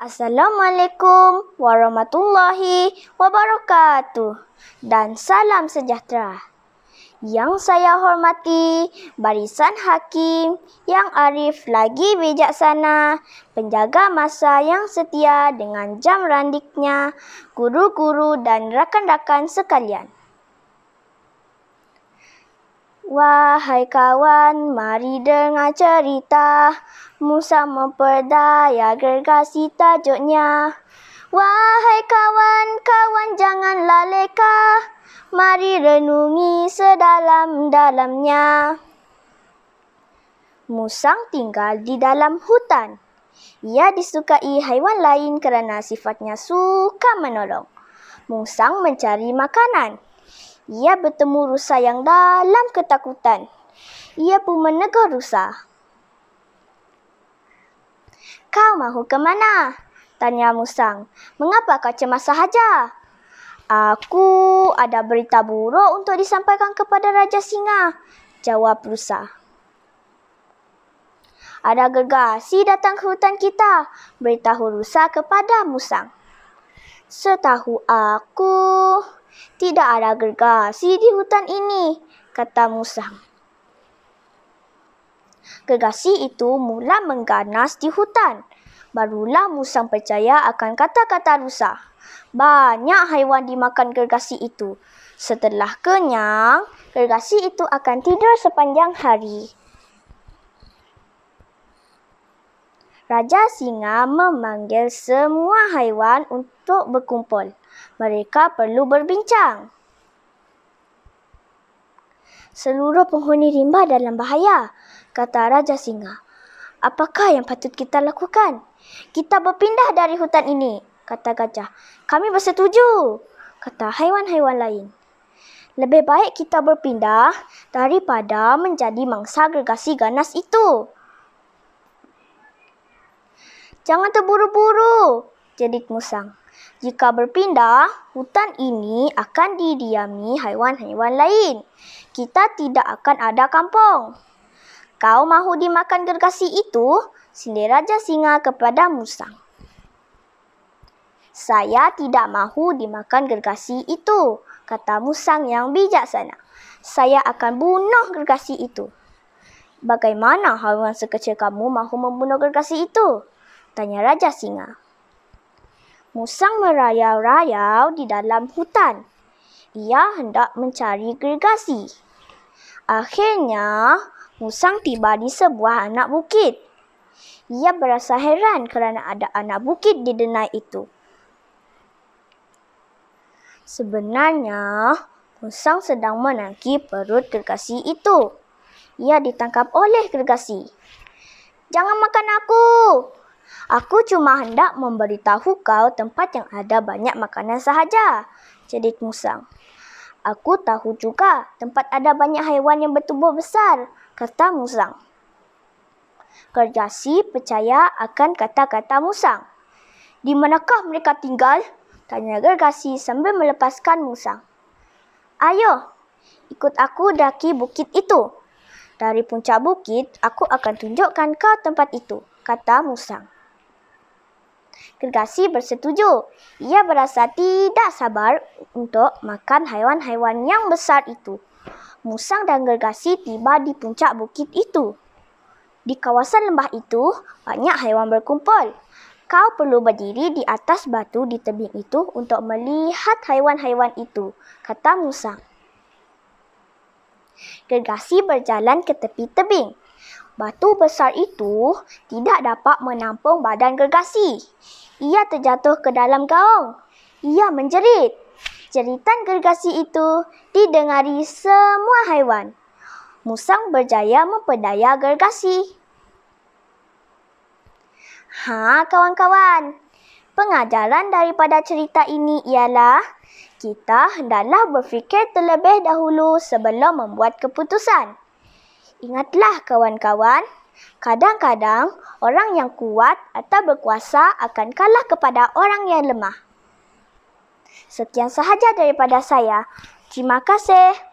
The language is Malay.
Assalamualaikum warahmatullahi wabarakatuh dan salam sejahtera. Yang saya hormati barisan hakim yang arif lagi bijaksana, penjaga masa yang setia dengan jam randiknya, guru-guru dan rakan-rakan sekalian. Wahai kawan, mari dengar cerita Musa memperdaya gergasi tajuknya Wahai kawan, kawan jangan laleka Mari renungi sedalam-dalamnya Musang tinggal di dalam hutan. Ia disukai haiwan lain kerana sifatnya suka menolong. Musang mencari makanan. Ia bertemu rusa yang dalam ketakutan. Ia pun menegur rusa. Kau mahu ke mana? Tanya Musang. Mengapa kau cemas sahaja? Aku ada berita buruk untuk disampaikan kepada Raja Singa. Jawab rusa. Ada gergasi datang ke hutan kita. Beritahu rusa kepada Musang. Setahu aku, tidak ada gergasi di hutan ini, kata musang. Gergasi itu mula mengganas di hutan. Barulah musang percaya akan kata-kata rusa. Banyak haiwan dimakan gergasi itu. Setelah kenyang, gergasi itu akan tidur sepanjang hari. Raja singa memanggil semua haiwan untuk berkumpul mereka perlu berbincang. Seluruh penghuni rimba dalam bahaya, kata Raja Singa. Apakah yang patut kita lakukan? Kita berpindah dari hutan ini, kata gajah. Kami bersetuju, kata haiwan-haiwan lain. Lebih baik kita berpindah daripada menjadi mangsa gergasi ganas itu. Jangan terburu-buru, jerit musang. Jika berpindah, hutan ini akan didiami haiwan-haiwan lain. Kita tidak akan ada kampung. Kau mahu dimakan gergasi itu? Sindir Raja Singa kepada Musang. Saya tidak mahu dimakan gergasi itu, kata Musang yang bijaksana. Saya akan bunuh gergasi itu. Bagaimana haiwan sekecil kamu mahu membunuh gergasi itu? Tanya Raja Singa. Musang merayau-rayau di dalam hutan. Ia hendak mencari gergasi. Akhirnya, musang tiba di sebuah anak bukit. Ia berasa heran kerana ada anak bukit di denai itu. Sebenarnya, musang sedang menangki perut gergasi itu. Ia ditangkap oleh gergasi. Jangan makan aku! Aku cuma hendak memberitahu kau tempat yang ada banyak makanan sahaja. Cedik musang. Aku tahu juga tempat ada banyak haiwan yang bertubuh besar. Kata musang. Kerjasi percaya akan kata-kata musang. Di manakah mereka tinggal? Tanya Gergasi sambil melepaskan musang. Ayo, ikut aku daki bukit itu. Dari puncak bukit, aku akan tunjukkan kau tempat itu, kata musang. Gergasi bersetuju. Ia berasa tidak sabar untuk makan haiwan-haiwan yang besar itu. Musang dan Gergasi tiba di puncak bukit itu. Di kawasan lembah itu, banyak haiwan berkumpul. Kau perlu berdiri di atas batu di tebing itu untuk melihat haiwan-haiwan itu, kata Musang. Gergasi berjalan ke tepi tebing. Batu besar itu tidak dapat menampung badan gergasi. Ia terjatuh ke dalam gaung. Ia menjerit. Jeritan gergasi itu didengari semua haiwan. Musang berjaya mempedaya gergasi. Ha, kawan-kawan. Pengajaran daripada cerita ini ialah kita hendaklah berfikir terlebih dahulu sebelum membuat keputusan. Ingatlah kawan-kawan, kadang-kadang orang yang kuat atau berkuasa akan kalah kepada orang yang lemah. Sekian sahaja daripada saya. Terima kasih.